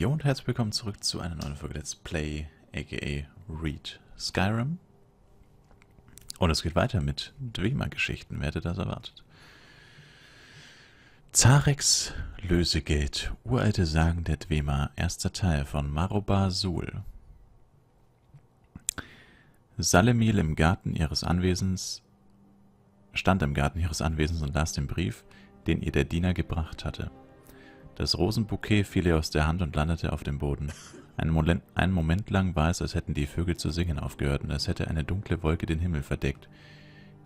Jo und herzlich willkommen zurück zu einer neuen Folge Let's Play, aka Read Skyrim. Und es geht weiter mit Dwemer-Geschichten, wer hätte das erwartet. Zareks Lösegeld, uralte Sagen der Dwemer, erster Teil von Marobar Sul. Salemil im Garten ihres Anwesens, stand im Garten ihres Anwesens und las den Brief, den ihr der Diener gebracht hatte. Das Rosenbukett fiel ihr aus der Hand und landete auf dem Boden. Ein Moment, einen Moment lang war es, als hätten die Vögel zu singen aufgehört und als hätte eine dunkle Wolke den Himmel verdeckt.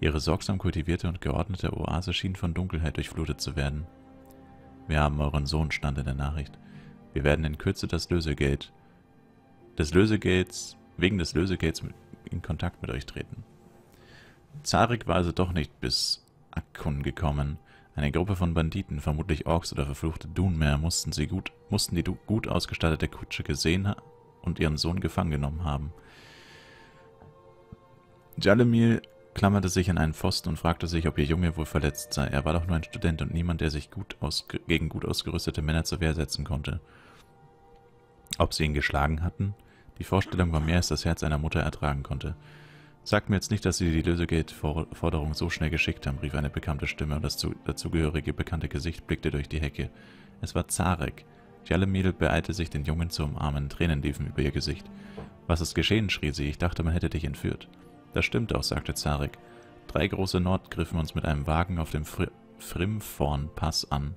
Ihre sorgsam kultivierte und geordnete Oase schien von Dunkelheit durchflutet zu werden. Wir haben euren Sohn, stand in der Nachricht. Wir werden in Kürze das Lösegeld des Lösegelds, wegen des Lösegelds in Kontakt mit euch treten. Zarek war also doch nicht bis Akkun gekommen. Eine Gruppe von Banditen, vermutlich Orks oder verfluchte Dunmer, mussten, sie gut, mussten die gut ausgestattete Kutsche gesehen und ihren Sohn gefangen genommen haben. Jalemil klammerte sich an einen Pfosten und fragte sich, ob ihr Junge wohl verletzt sei. Er war doch nur ein Student und niemand, der sich gut gegen gut ausgerüstete Männer zur Wehr setzen konnte. Ob sie ihn geschlagen hatten? Die Vorstellung war mehr, als das Herz einer Mutter ertragen konnte. Sagt mir jetzt nicht, dass Sie die Lösegeld-Forderung so schnell geschickt haben, rief eine bekannte Stimme und das dazugehörige bekannte Gesicht blickte durch die Hecke. Es war Zarek. Die Mädel beeilte sich, den Jungen zu umarmen, Tränen liefen über ihr Gesicht. Was ist geschehen, schrie sie, ich dachte, man hätte dich entführt. Das stimmt auch, sagte Zarek. Drei große Nord griffen uns mit einem Wagen auf dem Fr Frimforn-Pass an.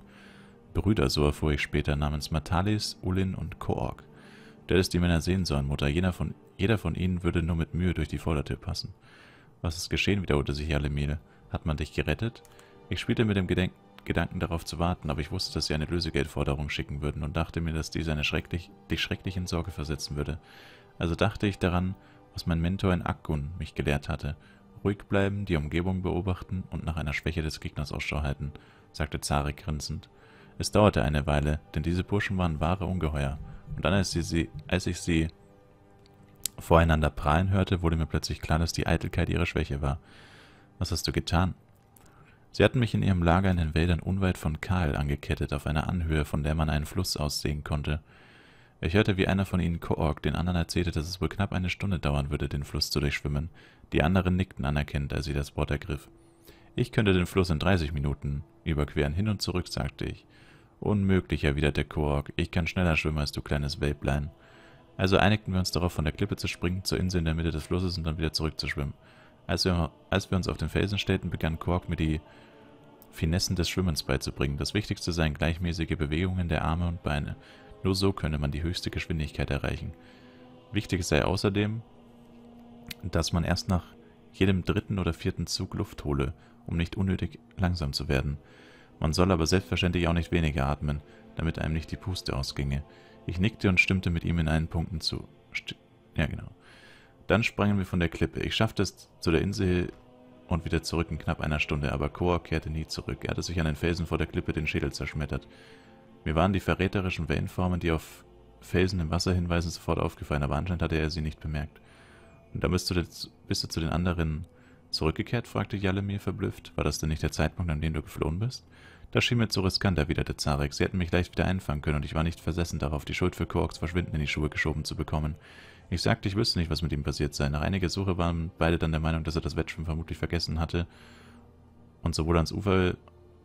Brüder, so erfuhr ich später, namens Matalis, Ulin und Koorg. Der ist, die Männer sehen sollen, Mutter, jener von jeder von ihnen würde nur mit Mühe durch die Vordertür passen. Was ist geschehen, wiederholte sich Jalemine. Hat man dich gerettet? Ich spielte mit dem Gedenk Gedanken darauf zu warten, aber ich wusste, dass sie eine Lösegeldforderung schicken würden und dachte mir, dass diese eine schrecklich, dich schrecklich in Sorge versetzen würde. Also dachte ich daran, was mein Mentor in Akkun mich gelehrt hatte. Ruhig bleiben, die Umgebung beobachten und nach einer Schwäche des Gegners Ausschau halten, sagte Zarek grinsend. Es dauerte eine Weile, denn diese Burschen waren wahre Ungeheuer. Und dann, als, sie, als ich sie voreinander prahlen hörte, wurde mir plötzlich klar, dass die Eitelkeit ihre Schwäche war. Was hast du getan? Sie hatten mich in ihrem Lager in den Wäldern unweit von Karl angekettet, auf einer Anhöhe, von der man einen Fluss aussehen konnte. Ich hörte, wie einer von ihnen Koorg den anderen erzählte, dass es wohl knapp eine Stunde dauern würde, den Fluss zu durchschwimmen. Die anderen nickten anerkennend, als sie das Wort ergriff. Ich könnte den Fluss in 30 Minuten überqueren, hin und zurück, sagte ich. Unmöglich, erwiderte Koorg. Ich kann schneller schwimmen als du kleines Welblein. Also einigten wir uns darauf, von der Klippe zu springen, zur Insel in der Mitte des Flusses und dann wieder zurückzuschwimmen. Als wir, als wir uns auf den Felsen stellten, begann Kork mir die Finessen des Schwimmens beizubringen. Das Wichtigste seien gleichmäßige Bewegungen der Arme und Beine. Nur so könne man die höchste Geschwindigkeit erreichen. Wichtig sei außerdem, dass man erst nach jedem dritten oder vierten Zug Luft hole, um nicht unnötig langsam zu werden. Man soll aber selbstverständlich auch nicht weniger atmen, damit einem nicht die Puste ausginge. Ich nickte und stimmte mit ihm in einen Punkten zu. St ja, genau. Dann sprangen wir von der Klippe. Ich schaffte es zu der Insel und wieder zurück in knapp einer Stunde, aber Koa kehrte nie zurück. Er hatte sich an den Felsen vor der Klippe den Schädel zerschmettert. Mir waren die verräterischen Wellenformen, die auf Felsen im Wasser hinweisen, sofort aufgefallen, aber anscheinend hatte er sie nicht bemerkt. Und dann bist du, bist du zu den anderen zurückgekehrt? fragte Jalle mir verblüfft. War das denn nicht der Zeitpunkt, an dem du geflohen bist? Das schien mir zu riskant, erwiderte Zarek. Sie hätten mich leicht wieder einfangen können und ich war nicht versessen darauf, die Schuld für Koaks Verschwinden in die Schuhe geschoben zu bekommen. Ich sagte, ich wüsste nicht, was mit ihm passiert sei. Nach einiger Suche waren beide dann der Meinung, dass er das Wettschwimmen vermutlich vergessen hatte und sowohl ans Ufer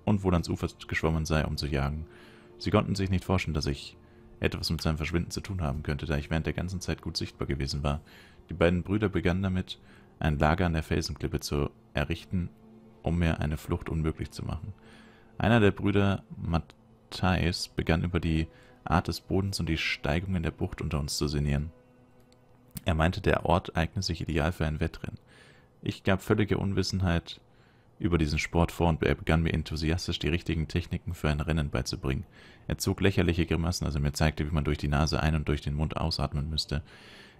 und wohl ans Ufer geschwommen sei, um zu jagen. Sie konnten sich nicht forschen, dass ich etwas mit seinem Verschwinden zu tun haben könnte, da ich während der ganzen Zeit gut sichtbar gewesen war. Die beiden Brüder begannen damit, ein Lager an der Felsenklippe zu errichten, um mir eine Flucht unmöglich zu machen. Einer der Brüder Matthäus begann über die Art des Bodens und die Steigungen der Bucht unter uns zu sinnieren. Er meinte, der Ort eigne sich ideal für ein Wettrennen. Ich gab völlige Unwissenheit über diesen Sport vor und er begann mir enthusiastisch die richtigen Techniken für ein Rennen beizubringen. Er zog lächerliche Grimassen, als er mir zeigte, wie man durch die Nase ein- und durch den Mund ausatmen müsste.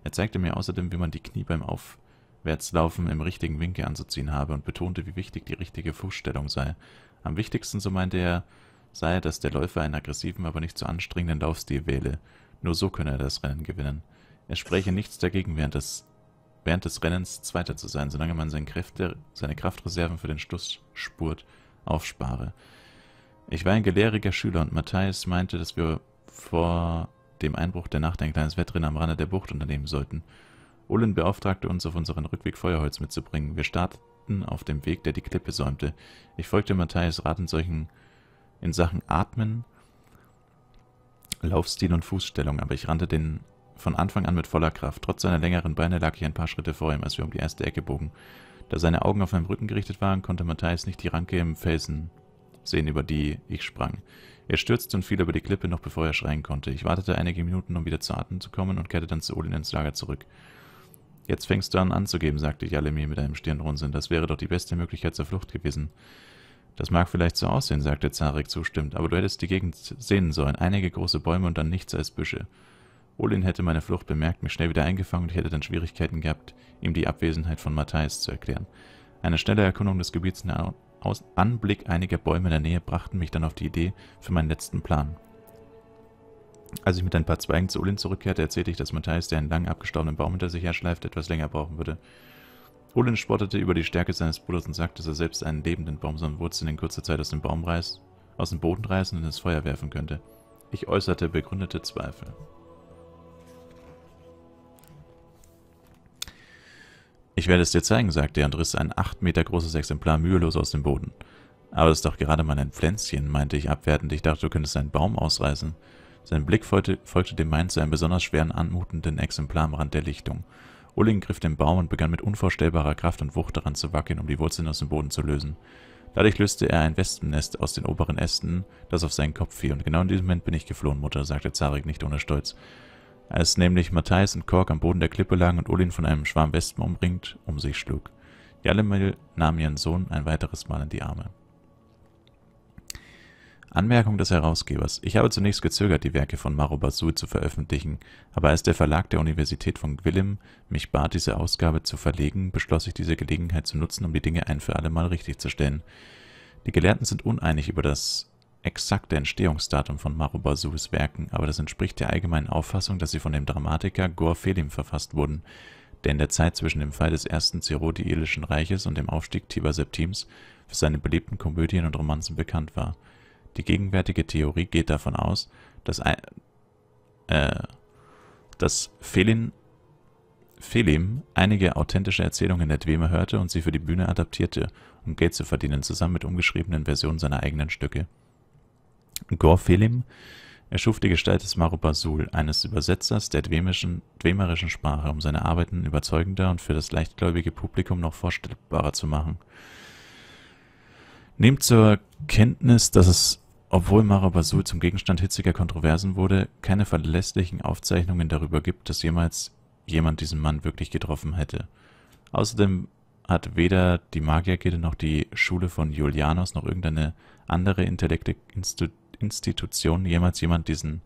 Er zeigte mir außerdem, wie man die Knie beim Aufwärtslaufen im richtigen Winkel anzuziehen habe und betonte, wie wichtig die richtige Fußstellung sei. Am wichtigsten, so meinte er, sei, dass der Läufer einen aggressiven, aber nicht zu so anstrengenden Laufstil wähle. Nur so könne er das Rennen gewinnen. Es spreche nichts dagegen, während des, während des Rennens Zweiter zu sein, solange man seine, Kräfte, seine Kraftreserven für den Schlussspurt aufspare. Ich war ein gelehriger Schüler und Matthäus meinte, dass wir vor dem Einbruch der Nacht ein kleines Wettrennen am Rande der Bucht unternehmen sollten. Olin beauftragte uns, auf unseren Rückweg Feuerholz mitzubringen. Wir starteten mitten auf dem Weg, der die Klippe säumte. Ich folgte Matthias Rat in solchen in Sachen Atmen, Laufstil und Fußstellung, aber ich rannte den von Anfang an mit voller Kraft. Trotz seiner längeren Beine lag ich ein paar Schritte vor ihm, als wir um die erste Ecke bogen. Da seine Augen auf meinem Rücken gerichtet waren, konnte Matthias nicht die Ranke im Felsen sehen, über die ich sprang. Er stürzte und fiel über die Klippe, noch bevor er schreien konnte. Ich wartete einige Minuten, um wieder zu atmen zu kommen und kehrte dann zu Olin ins Lager zurück. Jetzt fängst du an anzugeben, sagte Jalemir mit einem Stirnrunzeln. Das wäre doch die beste Möglichkeit zur Flucht gewesen. Das mag vielleicht so aussehen, sagte Zarek zustimmend, aber du hättest die Gegend sehen sollen. Einige große Bäume und dann nichts als Büsche. Olin hätte meine Flucht bemerkt, mich schnell wieder eingefangen und ich hätte dann Schwierigkeiten gehabt, ihm die Abwesenheit von Matthäus zu erklären. Eine schnelle Erkundung des Gebiets und der Anblick einiger Bäume in der Nähe brachten mich dann auf die Idee für meinen letzten Plan. Als ich mit ein paar Zweigen zu Olin zurückkehrte, erzählte ich, dass Matthias, der einen lang abgestaubten Baum hinter sich herschleift, etwas länger brauchen würde. Olin spottete über die Stärke seines Bruders und sagte, dass er selbst einen lebenden Baum seinen Wurzeln in kurzer Zeit aus dem Baum reißt, aus dem Boden reißen und ins Feuer werfen könnte. Ich äußerte begründete Zweifel. Ich werde es dir zeigen, sagte er und riss ein acht Meter großes Exemplar mühelos aus dem Boden. Aber es ist doch gerade mal ein Pflänzchen, meinte ich abwertend. Ich dachte, du könntest einen Baum ausreißen. Sein Blick folgte, folgte dem meinen zu einem besonders schweren anmutenden Exemplar am Rand der Lichtung. Ulling griff den Baum und begann mit unvorstellbarer Kraft und Wucht daran zu wackeln, um die Wurzeln aus dem Boden zu lösen. Dadurch löste er ein Wespennest aus den oberen Ästen, das auf seinen Kopf fiel, und genau in diesem Moment bin ich geflohen, Mutter, sagte Zarek nicht ohne Stolz. Als nämlich Matthäus und Kork am Boden der Klippe lagen und Ulin von einem Schwarm Wespen umringt, um sich schlug. Jalemil nahm ihren Sohn ein weiteres Mal in die Arme. Anmerkung des Herausgebers: Ich habe zunächst gezögert, die Werke von Maro Basul zu veröffentlichen, aber als der Verlag der Universität von Gwilym mich bat, diese Ausgabe zu verlegen, beschloss ich, diese Gelegenheit zu nutzen, um die Dinge ein für allemal richtigzustellen. Die Gelehrten sind uneinig über das exakte Entstehungsdatum von Maro Basuls Werken, aber das entspricht der allgemeinen Auffassung, dass sie von dem Dramatiker Gor Felim verfasst wurden, der in der Zeit zwischen dem Fall des ersten Zerodielischen Reiches und dem Aufstieg Tiber Septims für seine beliebten Komödien und Romanzen bekannt war. Die gegenwärtige Theorie geht davon aus, dass, ein, äh, dass Felin, Felim einige authentische Erzählungen der Dwemer hörte und sie für die Bühne adaptierte, um Geld zu verdienen, zusammen mit umgeschriebenen Versionen seiner eigenen Stücke. Gor Felim erschuf die Gestalt des Marubasul, eines Übersetzers der dwemischen, dwemerischen Sprache, um seine Arbeiten überzeugender und für das leichtgläubige Publikum noch vorstellbarer zu machen. Nehmt zur Kenntnis, dass es obwohl Marabasul zum Gegenstand hitziger Kontroversen wurde, keine verlässlichen Aufzeichnungen darüber gibt, dass jemals jemand diesen Mann wirklich getroffen hätte. Außerdem hat weder die Magiergilde noch die Schule von Julianos noch irgendeine andere intellekte Instu Institution jemals jemand diesen,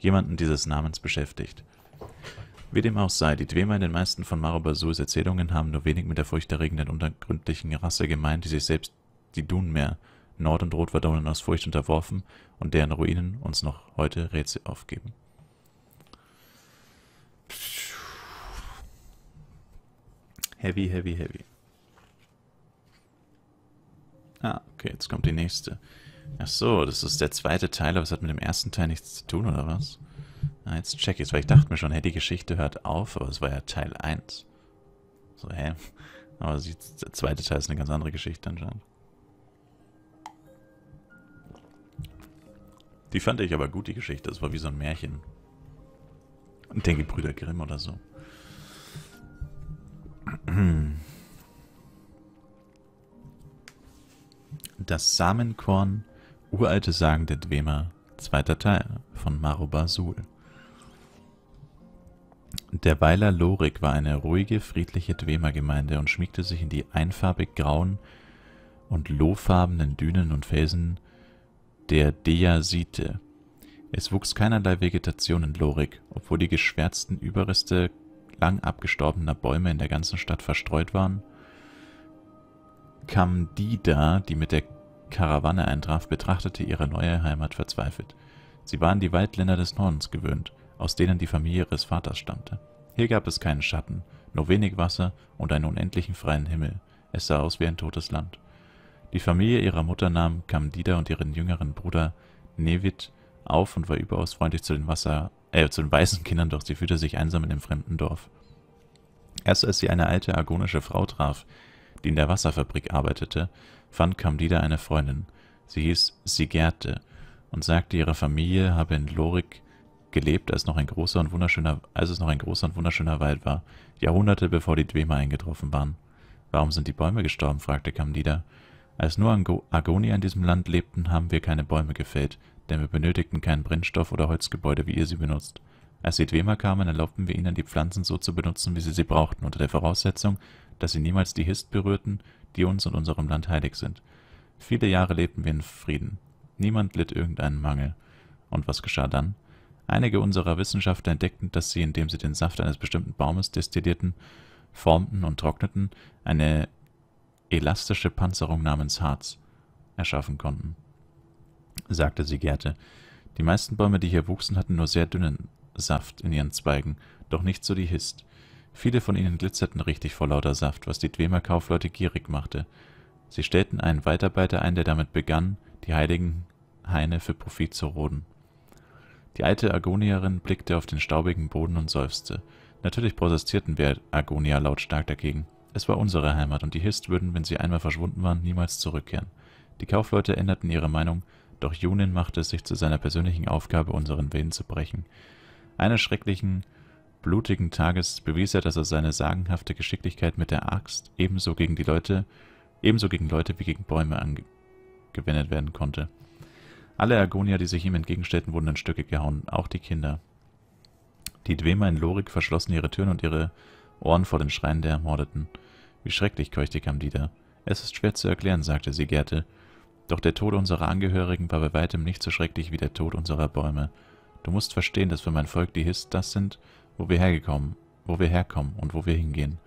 jemanden dieses Namens beschäftigt. Wie dem auch sei, die Dwemer in den meisten von Marabasurs Erzählungen haben nur wenig mit der furchterregenden, untergründlichen Rasse gemeint, die sich selbst die Dunmer Nord und Rot war Dolan aus Furcht unterworfen und deren Ruinen uns noch heute Rätsel aufgeben. Heavy, heavy, heavy. Ah, okay, jetzt kommt die nächste. Ach so, das ist der zweite Teil, aber es hat mit dem ersten Teil nichts zu tun, oder was? Ah, jetzt check ich's, weil ich dachte mir schon, hey, die Geschichte hört auf, aber es war ja Teil 1. So, hä? Aber sie, der zweite Teil ist eine ganz andere Geschichte anscheinend. Die fand ich aber gut, die Geschichte. Das war wie so ein Märchen. Ich denke, Brüder Grimm oder so. Das Samenkorn, uralte Sagen der Dwemer, zweiter Teil von Maro Basul. Der Weiler Lorik war eine ruhige, friedliche Dwemer-Gemeinde und schmiegte sich in die einfarbig grauen und lohfarbenen Dünen und Felsen der Deasite. Es wuchs keinerlei Vegetation in Lorik, obwohl die geschwärzten Überreste lang abgestorbener Bäume in der ganzen Stadt verstreut waren. Camdida, die mit der Karawane eintraf, betrachtete ihre neue Heimat verzweifelt. Sie waren die Waldländer des Nordens gewöhnt, aus denen die Familie ihres Vaters stammte. Hier gab es keinen Schatten, nur wenig Wasser und einen unendlichen freien Himmel. Es sah aus wie ein totes Land. Die Familie ihrer Mutter nahm Candida und ihren jüngeren Bruder Nevid auf und war überaus freundlich zu den, Wasser, äh, zu den weißen Kindern, doch sie fühlte sich einsam in dem fremden Dorf. Erst als sie eine alte argonische Frau traf, die in der Wasserfabrik arbeitete, fand Candida eine Freundin. Sie hieß Sigerte und sagte, ihre Familie habe in Lorik gelebt, als, noch ein großer und wunderschöner, als es noch ein großer und wunderschöner Wald war, Jahrhunderte bevor die Dwemer eingetroffen waren. Warum sind die Bäume gestorben? fragte Candida. Als nur Agonia in diesem Land lebten, haben wir keine Bäume gefällt, denn wir benötigten keinen Brennstoff oder Holzgebäude, wie ihr sie benutzt. Als sie Dwemer kamen, erlaubten wir ihnen, die Pflanzen so zu benutzen, wie sie sie brauchten, unter der Voraussetzung, dass sie niemals die Hist berührten, die uns und unserem Land heilig sind. Viele Jahre lebten wir in Frieden. Niemand litt irgendeinen Mangel. Und was geschah dann? Einige unserer Wissenschaftler entdeckten, dass sie, indem sie den Saft eines bestimmten Baumes destillierten, formten und trockneten, eine elastische Panzerung namens Harz erschaffen konnten, sagte sie Gerte. Die meisten Bäume, die hier wuchsen, hatten nur sehr dünnen Saft in ihren Zweigen, doch nicht so die Hist. Viele von ihnen glitzerten richtig vor lauter Saft, was die Dwemer Kaufleute gierig machte. Sie stellten einen Weitarbeiter ein, der damit begann, die heiligen Haine für Profit zu roden. Die alte Agonierin blickte auf den staubigen Boden und seufzte. Natürlich protestierten wir Agonia lautstark dagegen. Es war unsere Heimat und die Hist würden, wenn sie einmal verschwunden waren, niemals zurückkehren. Die Kaufleute änderten ihre Meinung, doch Junin machte es sich zu seiner persönlichen Aufgabe, unseren Willen zu brechen. Eines schrecklichen, blutigen Tages bewies er, dass er seine sagenhafte Geschicklichkeit mit der Axt ebenso gegen die Leute, ebenso gegen Leute wie gegen Bäume angewendet werden konnte. Alle Ergonier, die sich ihm entgegenstellten, wurden in Stücke gehauen, auch die Kinder. Die Dwemer in Lorik verschlossen ihre Türen und ihre Ohren vor den Schreien der Ermordeten. Wie schrecklich, keuchte Kamdida. Es ist schwer zu erklären, sagte sie Gerte. Doch der Tod unserer Angehörigen war bei weitem nicht so schrecklich wie der Tod unserer Bäume. Du musst verstehen, dass für mein Volk die His das sind, wo wir hergekommen, wo wir herkommen und wo wir hingehen.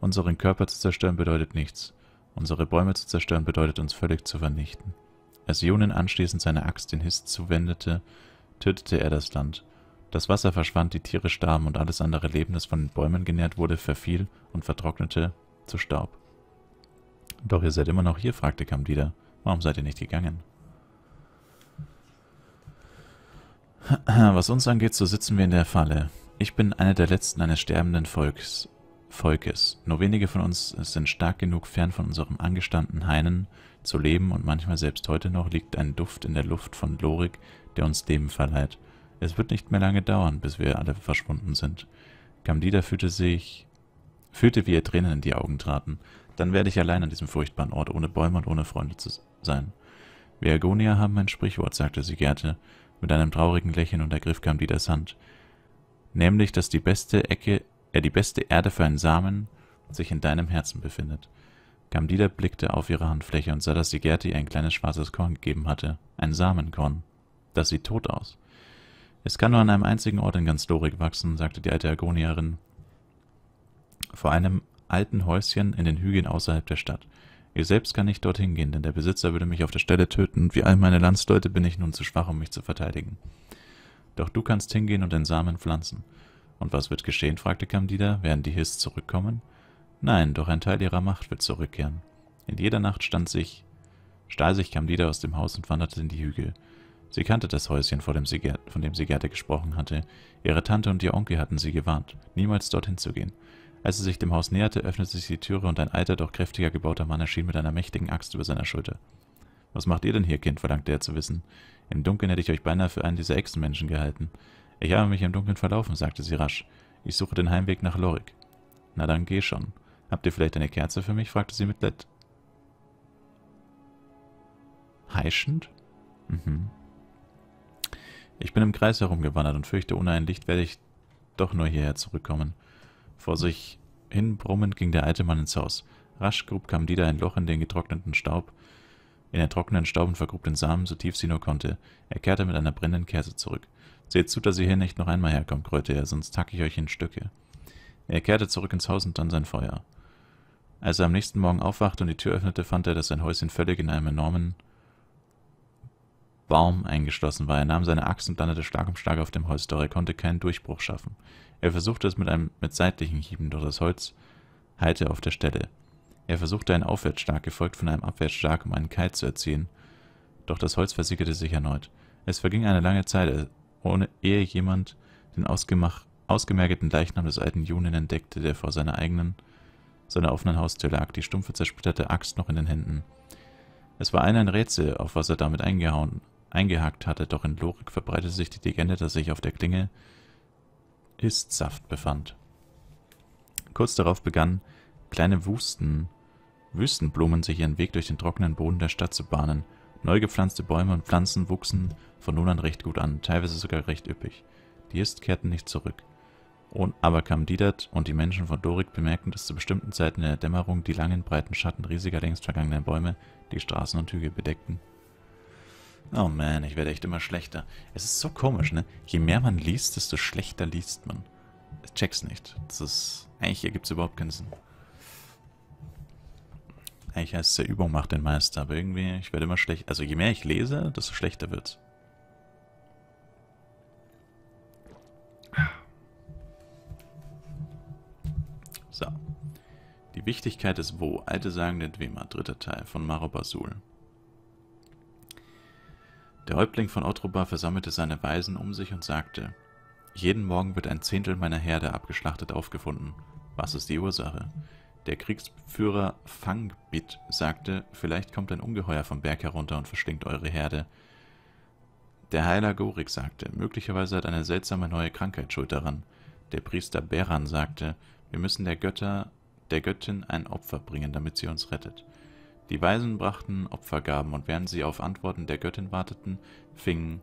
Unseren Körper zu zerstören bedeutet nichts. Unsere Bäume zu zerstören bedeutet uns völlig zu vernichten. Als Jonin anschließend seine Axt den His zuwendete, tötete er das Land. Das Wasser verschwand, die Tiere starben und alles andere Leben, das von den Bäumen genährt wurde, verfiel und vertrocknete zu Staub. Doch ihr seid immer noch hier, fragte Camdida. Warum seid ihr nicht gegangen? Was uns angeht, so sitzen wir in der Falle. Ich bin einer der letzten eines sterbenden Volks, Volkes. Nur wenige von uns sind stark genug, fern von unserem angestammten Heinen zu leben und manchmal selbst heute noch liegt ein Duft in der Luft von Lorik, der uns Leben verleiht. Es wird nicht mehr lange dauern, bis wir alle verschwunden sind. Camdida fühlte sich... fühlte, wie ihr Tränen in die Augen traten. Dann werde ich allein an diesem furchtbaren Ort, ohne Bäume und ohne Freunde zu sein. Wir Agonia haben ein Sprichwort, sagte Sigerte mit einem traurigen Lächeln und ergriff Camdidas Hand. Nämlich, dass die beste Ecke, äh, die beste Erde für einen Samen sich in deinem Herzen befindet. Camdida blickte auf ihre Handfläche und sah, dass Sigerte ihr ein kleines schwarzes Korn gegeben hatte. Ein Samenkorn. Das sieht tot aus. Es kann nur an einem einzigen Ort in ganz Lorik wachsen, sagte die alte Agonierin. Vor einem alten Häuschen in den Hügeln außerhalb der Stadt. Ihr selbst kann nicht dorthin gehen, denn der Besitzer würde mich auf der Stelle töten, und wie all meine Landsleute bin ich nun zu schwach, um mich zu verteidigen. Doch du kannst hingehen und den Samen pflanzen. Und was wird geschehen? fragte Candida. Werden die Hiss zurückkommen? Nein, doch ein Teil ihrer Macht wird zurückkehren. In jeder Nacht stand sich, stahl sich Candida aus dem Haus und wanderte in die Hügel. Sie kannte das Häuschen, von dem sie Gerte gesprochen hatte. Ihre Tante und ihr Onkel hatten sie gewarnt, niemals dorthin zu gehen. Als sie sich dem Haus näherte, öffnete sich die Türe und ein alter, doch kräftiger gebauter Mann erschien mit einer mächtigen Axt über seiner Schulter. Was macht ihr denn hier, Kind? verlangte er zu wissen. Im Dunkeln hätte ich euch beinahe für einen dieser Echsenmenschen gehalten. Ich habe mich im Dunkeln verlaufen, sagte sie rasch. Ich suche den Heimweg nach Lorik. Na dann geh schon. Habt ihr vielleicht eine Kerze für mich? fragte sie mit Lett. Heischend? Mhm. Ich bin im Kreis herumgewandert und fürchte, ohne ein Licht werde ich doch nur hierher zurückkommen. Vor sich hin brummend ging der alte Mann ins Haus. Rasch grub Kamdida ein Loch in den getrockneten Staub, in den trockenen Staub und vergrub den Samen, so tief sie nur konnte. Er kehrte mit einer brennenden Kerze zurück. Seht zu, dass ihr hier nicht noch einmal herkommt, grölte er, sonst hack ich euch in Stücke. Er kehrte zurück ins Haus und dann sein Feuer. Als er am nächsten Morgen aufwachte und die Tür öffnete, fand er, dass sein Häuschen völlig in einem enormen Baum eingeschlossen war. Er nahm seine Axt und landete Schlag um Schlag auf dem Holztor. Er konnte keinen Durchbruch schaffen. Er versuchte es mit, einem, mit seitlichen Hieben, doch das Holz heilte auf der Stelle. Er versuchte einen Aufwärtsschlag, gefolgt von einem Abwärtsschlag, um einen Keil zu erzielen, doch das Holz versickerte sich erneut. Es verging eine lange Zeit, äh, ohne ehe jemand den ausgemergelten Leichnam des alten Junin entdeckte, der vor seiner eigenen, seiner offenen Haustür lag, die stumpfe zersplitterte Axt noch in den Händen. Es war allen ein Rätsel, auf was er damit eingehauen eingehakt hatte, doch in Lorik verbreitete sich die Legende, dass sich auf der Klinge Istsaft befand. Kurz darauf begannen kleine Wüsten, Wüstenblumen sich ihren Weg durch den trockenen Boden der Stadt zu bahnen. Neu gepflanzte Bäume und Pflanzen wuchsen von nun an recht gut an, teilweise sogar recht üppig. Die Ist kehrten nicht zurück. Und aber Kamdidat und die Menschen von Dorik bemerkten, dass zu bestimmten Zeiten in der Dämmerung die langen, breiten Schatten riesiger längst vergangener Bäume die Straßen und Hügel bedeckten. Oh man, ich werde echt immer schlechter. Es ist so komisch, ne? Je mehr man liest, desto schlechter liest man. Ich check's nicht. Das ist... Eigentlich ergibt es überhaupt keinen Sinn. Eigentlich heißt es ja, Übung macht den Meister, aber irgendwie, ich werde immer schlechter. Also je mehr ich lese, desto schlechter wird's. So. Die Wichtigkeit ist Wo. Alte Sagen der Dwema, dritter Teil von Maro Basul. Der Häuptling von Ottruba versammelte seine Weisen um sich und sagte, jeden Morgen wird ein Zehntel meiner Herde abgeschlachtet aufgefunden. Was ist die Ursache? Der Kriegsführer Fangbit sagte, vielleicht kommt ein Ungeheuer vom Berg herunter und verschlingt eure Herde. Der Heiler Gorik sagte, möglicherweise hat eine seltsame neue Krankheit Schuld daran. Der Priester Beran sagte, wir müssen der Götter, der Göttin ein Opfer bringen, damit sie uns rettet. Die Weisen brachten Opfergaben, und während sie auf Antworten der Göttin warteten, fing,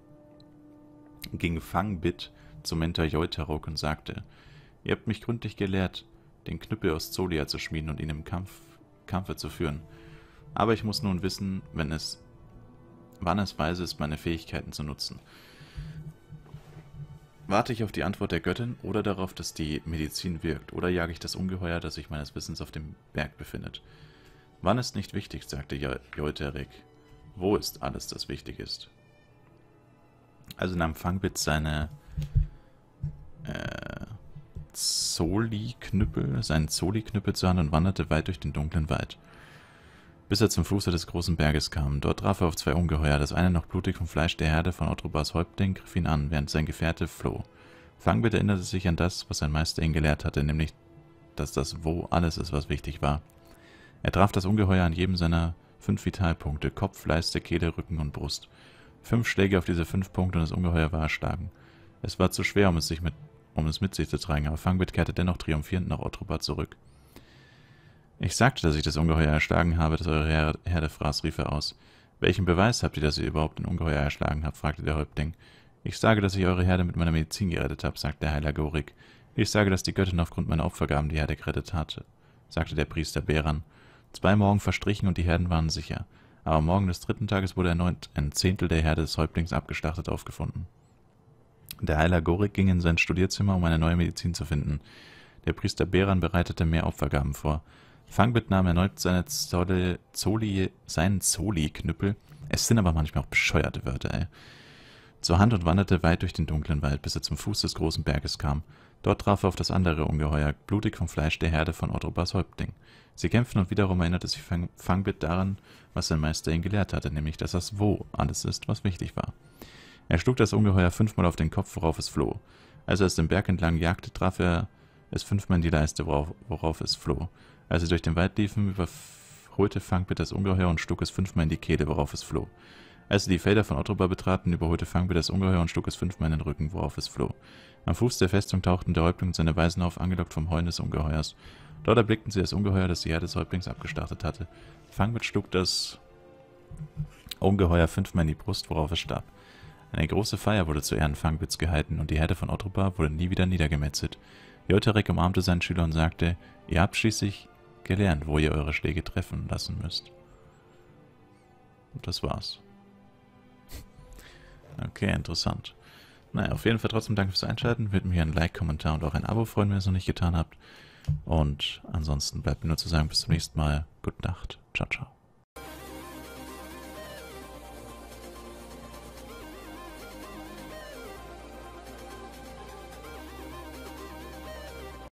ging Fangbit zum Mentor Jeuterok und sagte, »Ihr habt mich gründlich gelehrt, den Knüppel aus Zolia zu schmieden und ihn im Kampf, Kampfe zu führen. Aber ich muss nun wissen, wenn es, wann es weise ist, meine Fähigkeiten zu nutzen.« Warte ich auf die Antwort der Göttin oder darauf, dass die Medizin wirkt, oder jage ich das Ungeheuer, das sich meines Wissens auf dem Berg befindet?« Wann ist nicht wichtig, sagte Jeuterik. Wo ist alles, das wichtig ist? Also nahm Fangbit seine äh, Zoli-Knüppel, seinen Zoli-Knüppel zur Hand und wanderte weit durch den dunklen Wald. Bis er zum Fuße des großen Berges kam. Dort traf er auf zwei Ungeheuer. Das eine noch blutig vom Fleisch der Herde von Otrobas Häuptling griff ihn an, während sein Gefährte floh. Fangbit erinnerte sich an das, was sein Meister ihn gelehrt hatte, nämlich, dass das Wo alles ist, was wichtig war. Er traf das Ungeheuer an jedem seiner fünf Vitalpunkte: Kopf, Leiste, Kehle, Rücken und Brust. Fünf Schläge auf diese fünf Punkte und das Ungeheuer war erschlagen. Es war zu schwer, um es, sich mit, um es mit sich zu tragen, aber Fangbit kehrte dennoch triumphierend nach Otrupa zurück. Ich sagte, dass ich das Ungeheuer erschlagen habe, das eure Herde fraß, rief er aus. Welchen Beweis habt ihr, dass ihr überhaupt ein Ungeheuer erschlagen habt? fragte der Häuptling. Ich sage, dass ich eure Herde mit meiner Medizin gerettet habe, sagte der Heiler Gorik. Ich sage, dass die Göttin aufgrund meiner Opfergaben die Herde gerettet hatte, sagte der Priester Beran. Zwei Morgen verstrichen und die Herden waren sicher. Aber am Morgen des dritten Tages wurde erneut ein Zehntel der Herde des Häuptlings abgeschlachtet aufgefunden. Der Heiler Gorik ging in sein Studierzimmer, um eine neue Medizin zu finden. Der Priester Beran bereitete mehr Opfergaben vor. Fangbit nahm erneut seine Zolle, Zoli, seinen Zoli-Knüppel. Es sind aber manchmal auch bescheuerte Wörter, ey. Zur Hand und wanderte weit durch den dunklen Wald, bis er zum Fuß des großen Berges kam. Dort traf er auf das andere Ungeheuer, blutig vom Fleisch der Herde von Ottobars Häuptling. Sie kämpften und wiederum erinnerte sich Fangbit daran, was sein Meister ihn gelehrt hatte, nämlich, dass das Wo alles ist, was wichtig war. Er schlug das Ungeheuer fünfmal auf den Kopf, worauf es floh. Als er es den Berg entlang jagte, traf er es fünfmal in die Leiste, worauf, worauf es floh. Als sie durch den Wald liefen, überholte Fangbit das Ungeheuer und schlug es fünfmal in die Kehle, worauf es floh. Als sie die Felder von Ottobah betraten, überholte Fangbit das Ungeheuer und schlug es fünfmal in den Rücken, worauf es floh. Am Fuß der Festung tauchten der Häuptling und seine Weisen auf, angelockt vom Heulen des Ungeheuers. Dort erblickten sie das Ungeheuer, das die Herde des Häuptlings abgestartet hatte. Fangwitz schlug das Ungeheuer fünfmal in die Brust, worauf es starb. Eine große Feier wurde zu Ehren Fangwitz gehalten und die Herde von Ottobar wurde nie wieder niedergemetzelt. Jotarek umarmte seinen Schüler und sagte, ihr habt schließlich gelernt, wo ihr eure Schläge treffen lassen müsst. Und das war's. Okay, interessant. Naja, auf jeden Fall trotzdem danke fürs Einschalten. Würde mich ein Like, Kommentar und auch ein Abo freuen, wenn ihr es noch nicht getan habt. Und ansonsten bleibt mir nur zu sagen, bis zum nächsten Mal. Gute Nacht. Ciao, ciao.